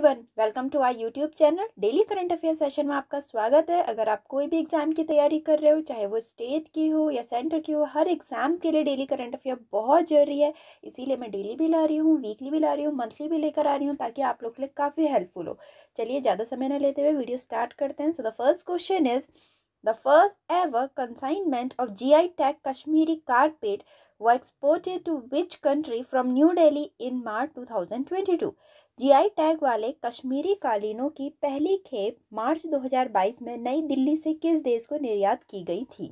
Everyone welcome to our YouTube channel daily current affair session में आपका स्वागत है अगर आप कोई भी एग्जाम की तैयारी कर रहे हो चाहे वो स्टेट की हो या सेंटर की हो हर एग्जाम के लिए डेली करंट अफेयर बहुत जरूरी है इसीलिए मैं डेली भी ला रही हूँ वीकली भी ला रही हूँ मंथली भी लेकर आ रही हूँ ताकि आप लोग के लिए काफ़ी हेल्पफुल हो चलिए ज़्यादा समय न लेते हुए वीडियो स्टार्ट करते हैं so the first question is the first ever consignment of G I tag Kashmiri carpet were exported to which country from New Delhi in March two GI tag वाले कश्मीरी कालीनों की पहली खेप मार्च 2022 में नई दिल्ली से किस देश को निर्यात की गई थी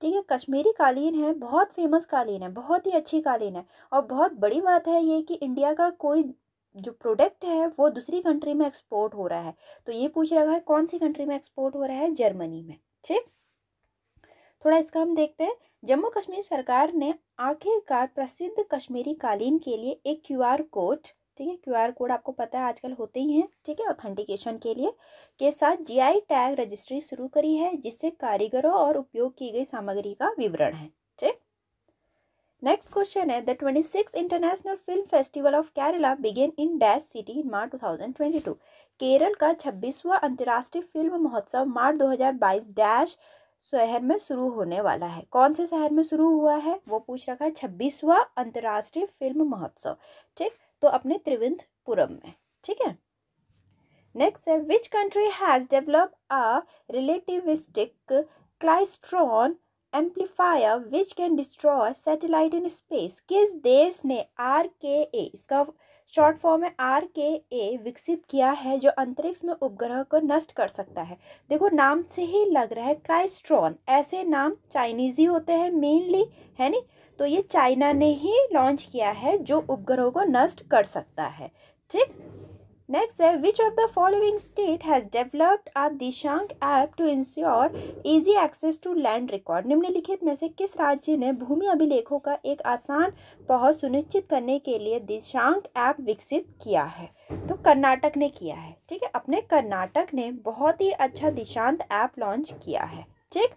ठीक है कश्मीरी कालीन है बहुत फेमस कालीन है बहुत ही अच्छी कालीन है और बहुत बड़ी बात है ये कि इंडिया का कोई जो प्रोडक्ट है वो दूसरी कंट्री में एक्सपोर्ट हो रहा है तो ये पूछ रहा है कौन सी कंट्री में एक्सपोर्ट हो रहा है जर्मनी में ठीक थोड़ा इसका हम देखते हैं जम्मू कश्मीर सरकार ने आखिरकार प्रसिद्ध कश्मीरी कालीन के लिए एक क्यूआर कोड ठीक है क्यूआर कोड आपको पता है आजकल होते ही हैं ठीक है ऑथेंटिकेशन के लिए के साथ जीआई टैग रजिस्ट्री शुरू करी है जिससे कारीगरों और उपयोग की गई सामग्री का विवरण है ठीक नेक्स्ट क्वेश्चन है the twenty six international film festival of Kerala began in dash city in March two Kerala का छब्बीसवा अंतर्राष्ट्रीय फिल्म महोत्सव मार्च दो हज़ार बाईस डैश शहर में शुरू होने वाला है कौन से शहर में शुरू हुआ है वो पूछ रखा है छब्बीसवा अंतर्राष्ट्रीय फिल्म महोत्सव ठीक तो अपने त्रिवेंद्रपुरम में ठीक है नेक्स्ट है which country has develop a relativistic klystron amplifier which can destroy satellite in space किस देश ने आर के ए इसका शॉर्ट फॉर्म में आर के ए विकसित किया है जो अंतरिक्ष में उपग्रह को नष्ट कर सकता है देखो नाम से ही लग रहा है क्राइस्ट्रॉन ऐसे नाम चाइनीज ही होते हैं मेनली है नी तो ये चाइना ने ही लॉन्च किया है जो उपग्रहों को नष्ट कर सकता है ठीक Next है uh, which of the following state has developed a Dishank app to ensure easy access to land record निम्नलिखित में से किस राज्य ने भूमि अभिलेखों का एक आसान पहुंच सुनिश्चित करने के लिए दिशांक ऐप विकसित किया है तो कर्नाटक ने किया है ठीक है अपने कर्नाटक ने बहुत ही अच्छा दिशांत ऐप लॉन्च किया है ठीक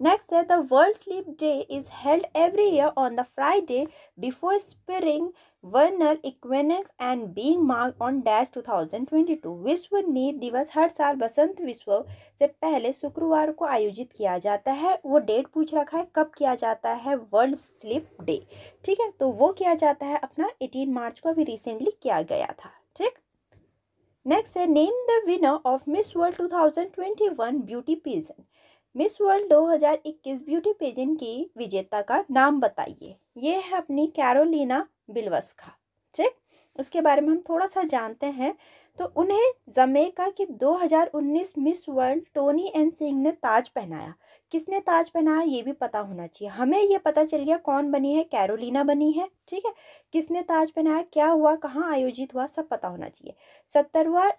Next, the World Sleep Day is held every year on the Friday before spring vernal equinox and being marked on dash 2022 विश्व नींद दिवस हर साल बसंत विश्व से पहले शुक्रवार को आयोजित किया जाता है वो डेट पूछ रखा है कब किया जाता है वर्ल्ड स्लिप डे ठीक है तो वो किया जाता है अपना 18 मार्च को अभी रिसेंटली किया गया था ठीक नेक्स्ट है name the winner of Miss World 2021 beauty pageant Miss World 2021 beauty pageant की विजेता का नाम बताइए ये है अपनी कैरोलिना का ठीक उसके बारे में हम थोड़ा सा जानते हैं तो उन्हें जमेका के 2019 Miss World Toni Ann Singh ने ताज पहनाया किसने ताज पहनाया ये भी पता होना चाहिए हमें ये पता चल गया कौन बनी है कैरोलिना बनी है ठीक है किसने ताज पहनाया क्या हुआ कहाँ आयोजित हुआ सब पता होना चाहिए सत्तरवा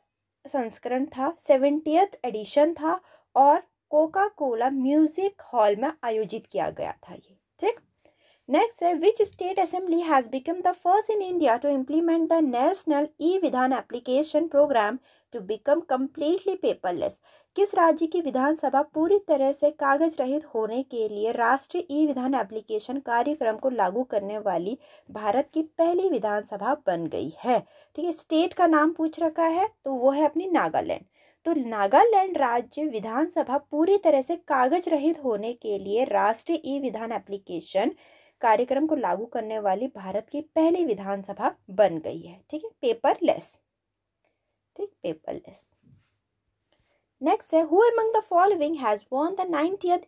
संस्करण था सेवेंटियथ एडिशन था और कोका कोला म्यूजिक हॉल में आयोजित किया गया था ये ठीक नेक्स्ट है which state assembly has become the first in India to implement the national e Vidhan application programme to become completely paperless किस राज्य की विधानसभा पूरी तरह से कागज रहित होने के लिए राष्ट्रीय ई विधान एप्लीकेशन कार्यक्रम को लागू करने वाली भारत की पहली विधानसभा बन गई है ठीक है स्टेट का नाम पूछ रखा है तो वो है अपनी नागालैंड तो नागालैंड राज्य विधानसभा पूरी तरह से कागज रहित होने के लिए राष्ट्रीय ई विधान एप्लीकेशन कार्यक्रम को लागू करने वाली भारत की पहली विधानसभा बन गई है ठीक है पेपरलेस ठीक पेपरलेस नेक्स्ट है who among the the has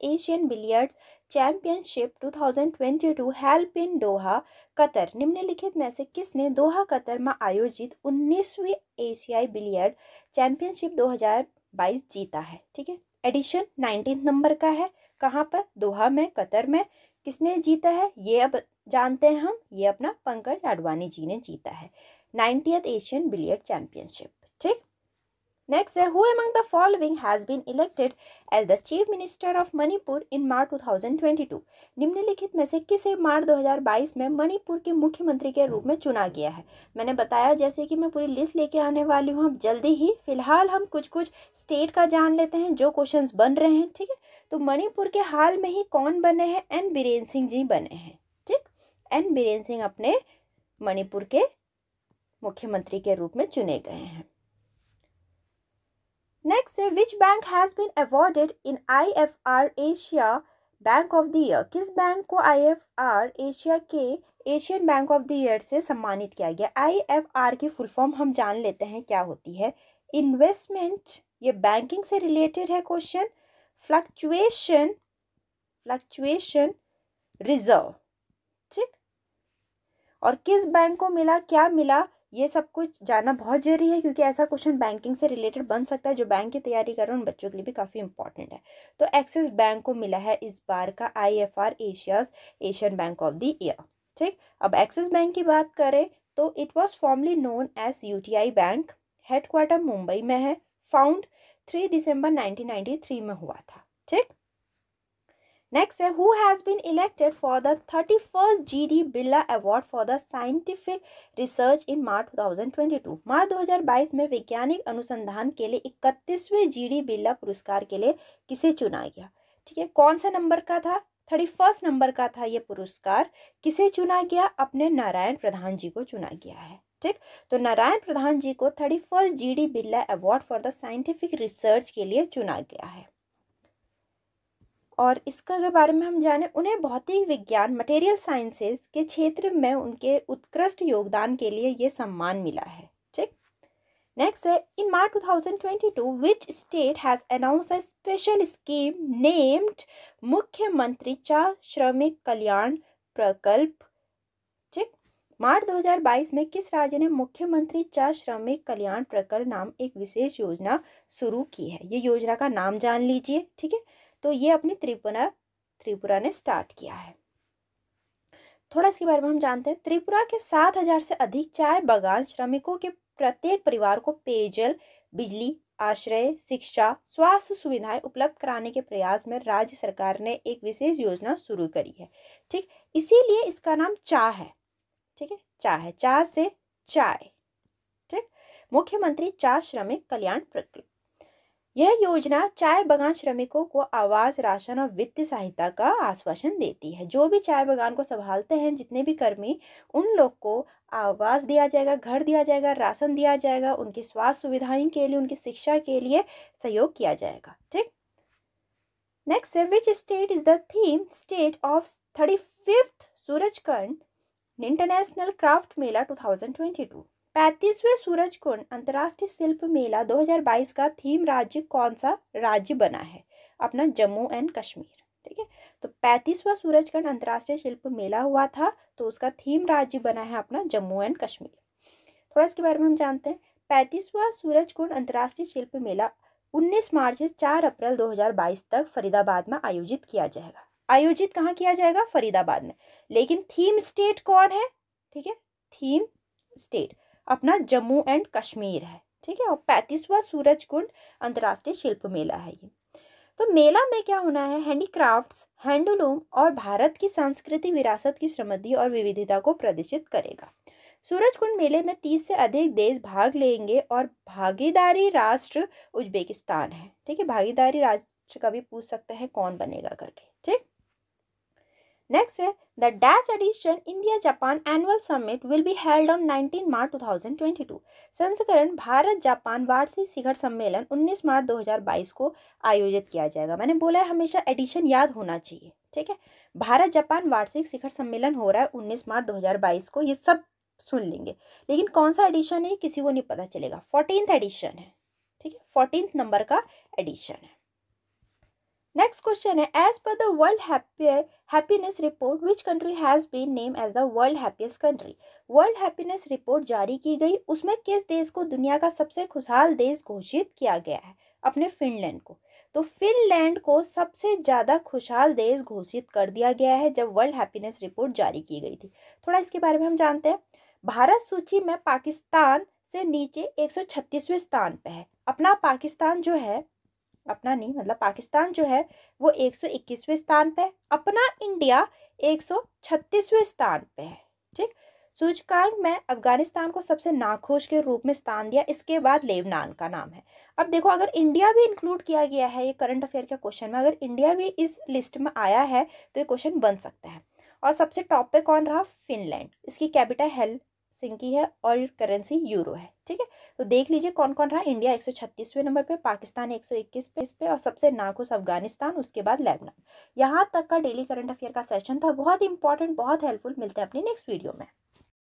Asian the 90th two thousand twenty 2022 held in Doha Qatar निम्नलिखित में से किसने दोहा कतर में आयोजित 19वीं एशियाई बिलियर्ड चैंपियनशिप 2022 जीता है ठीक है एडिशन नाइनटीन नंबर का है कहाँ पर दोहा में कतर में किसने जीता है ये अब जानते हैं हम ये अपना पंकज आडवाणी जी ने जीता है नाइन्टियथ एशियन बिलियर्ड चैंपियनशिप ठीक Next, who among the following has been elected as the Chief Minister of Manipur in March 2022? निम्नलिखित में से किसे मार्च 2022 में मणिपुर के मुख्यमंत्री के रूप में चुना गया है मैंने बताया जैसे कि मैं पूरी लिस्ट लेके आने वाली हूँ अब जल्दी ही फिलहाल हम कुछ कुछ स्टेट का जान लेते हैं जो क्वेश्चन बन रहे हैं ठीक है तो मणिपुर के हाल में ही कौन बने हैं एन बीरेन सिंह जी बने हैं ठीक एन बीरेन सिंह अपने मणिपुर के मुख्यमंत्री के रूप में चुने गए हैं नेक्स्ट है which bank has been awarded in I F R Asia bank of the year किस बैंक को आई एफ आर एशिया के Asian bank of the year से सम्मानित किया गया आई एफ आर की फुल फॉर्म हम जान लेते हैं क्या होती है इन्वेस्टमेंट ये बैंकिंग से रिलेटेड है क्वेश्चन फ्लक्चुएशन फ्लक्चुएशन रिजर्व ठीक और किस बैंक को मिला क्या मिला ये सब कुछ जानना बहुत जरूरी है क्योंकि ऐसा क्वेश्चन बैंकिंग से रिलेटेड बन सकता है जो बैंक की तैयारी कर रहे हैं उन बच्चों के लिए भी काफ़ी इंपॉर्टेंट है तो एक्सिस बैंक को मिला है इस बार का I F R Asia's Asian bank of the year ठीक अब एक्सिस बैंक की बात करें तो it was formerly known as U T I bank headquarter Mumbai में है found three December nineteen three में हुआ था ठीक नेक्स्ट है who has been elected for the thirty first G D Birla award for the scientific research in March two thousand twenty two March दो हज़ार बाईस में वैज्ञानिक अनुसंधान के लिए इकतीसवें जी डी बिरला पुरस्कार के लिए किसे चुना गया ठीक है कौन सा नंबर का था थर्टी फर्स्ट नंबर का था ये पुरस्कार किसे चुना गया अपने नारायण प्रधान जी को चुना गया है ठीक तो नारायण प्रधान जी को thirty first G D Birla award for the scientific research के लिए चुना गया है और इसके बारे में हम जाने उन्हें भौतिक विज्ञान मटेरियल साइंसेस के क्षेत्र में उनके उत्कृष्ट योगदान के लिए ये सम्मान मिला है ठीक नेक्स्ट है in March 2022 which state has announce a special scheme named Mukhyamantri Cha श्रमिक कल्याण प्रकल्प ठीक मार्च 2022 में किस राज्य ने मुख्यमंत्री चा श्रमिक कल्याण प्रकल्प नाम एक विशेष योजना शुरू की है ये योजना का नाम जान लीजिए ठीक है तो ये अपनी त्रिपुरा त्रिपुरा ने स्टार्ट किया है थोड़ा इसके बारे में हम जानते हैं त्रिपुरा के सात हजार से अधिक चाय बागान श्रमिकों के प्रत्येक परिवार को पेयजल बिजली आश्रय शिक्षा स्वास्थ्य सुविधाएं उपलब्ध कराने के प्रयास में राज्य सरकार ने एक विशेष योजना शुरू करी है ठीक इसीलिए इसका नाम चा है ठीक है चा है चा से चाय ठीक मुख्यमंत्री चा श्रमिक कल्याण प्रकल्प यह योजना चाय बगान श्रमिकों को आवास राशन और वित्तीय सहायता का आश्वासन देती है जो भी चाय बगान को संभालते हैं जितने भी कर्मी उन लोग को आवास दिया जाएगा घर दिया जाएगा राशन दिया जाएगा उनकी स्वास्थ्य सुविधाएं के लिए उनकी शिक्षा के लिए सहयोग किया जाएगा ठीक नेक्स्ट है which state is the theme state of thirty fifth Surajkund international craft mela two thousand twenty two पैंतीसवें सूरज कुंड अंतर्राष्ट्रीय शिल्प मेला 2022 का थीम राज्य कौन सा राज्य बना है अपना जम्मू एंड कश्मीर ठीक है तो पैंतीसवा सूरजकुंड अंतर्राष्ट्रीय शिल्प मेला हुआ था तो उसका थीम राज्य बना है अपना जम्मू एंड कश्मीर थोड़ा इसके बारे में हम जानते हैं पैंतीसवा कुंड अंतर्राष्ट्रीय शिल्प मेला उन्नीस मार्च से चार अप्रैल दो तक फरीदाबाद में आयोजित किया जाएगा आयोजित कहाँ किया जाएगा फरीदाबाद में लेकिन थीम स्टेट कौन है ठीक है थीम स्टेट अपना जम्मू एंड कश्मीर है ठीक है और पैंतीसवां कुंड अंतर्राष्ट्रीय शिल्प मेला है ये तो मेला में क्या होना है हैंडीक्राफ्ट्स हैंडलूम और भारत की सांस्कृतिक विरासत की समृद्धि और विविधता को प्रदर्शित करेगा सूरज कुंड मेले में तीस से अधिक देश भाग लेंगे और भागीदारी राष्ट्र उज्बेकिस्तान है ठीक है भागीदारी राष्ट्र का भी पूछ सकते हैं कौन बनेगा करके ठीक Next है the dash edition India Japan annual summit will be held on 19 मार्च 2022. संस्करण भारत जापान वार्षिक शिखर सम्मेलन 19 मार्च 2022 को आयोजित किया जाएगा मैंने बोला है हमेशा एडिशन याद होना चाहिए ठीक है भारत जापान वार्षिक शिखर सम्मेलन हो रहा है 19 मार्च 2022 को ये सब सुन लेंगे लेकिन कौन सा एडिशन है किसी को नहीं पता चलेगा फोर्टीन एडिशन है ठीक है फोर्टीन नंबर का एडिशन है नेक्स्ट क्वेश्चन है as per the world happiness report which country has been name as the world happiest country world happiness report जारी की गई उसमें किस देश को दुनिया का सबसे खुशहाल देश घोषित किया गया है अपने फिनलैंड को तो फिनलैंड को सबसे ज़्यादा खुशहाल देश घोषित कर दिया गया है जब वर्ल्ड हैप्पीनेस रिपोर्ट जारी की गई थी थोड़ा इसके बारे में हम जानते हैं भारत सूची में पाकिस्तान से नीचे एक स्थान पर है अपना पाकिस्तान जो है अपना नहीं मतलब पाकिस्तान जो है वो 121वें स्थान पे अपना इंडिया 136वें स्थान पे है ठीक सूचकांक में अफगानिस्तान को सबसे नाखुश के रूप में स्थान दिया इसके बाद लेबनान का नाम है अब देखो अगर इंडिया भी इंक्लूड किया गया है ये करंट अफेयर के क्वेश्चन में अगर इंडिया भी इस लिस्ट में आया है तो ये क्वेश्चन बन सकता है और सबसे टॉप पे कौन रहा फिनलैंड इसकी कैपिटल हेल सिंकी है और करेंसी यूरो है ठीक है तो देख लीजिए कौन कौन रहा इंडिया एक सौ नंबर पे पाकिस्तान एक सौ इक्कीस पे इस पे और सबसे नाखुश अफगानिस्तान उसके बाद लेबनान यहाँ तक का डेली करंट अफेयर का सेशन था बहुत इंपॉर्टेंट बहुत हेल्पफुल मिलते हैं अपने नेक्स्ट वीडियो में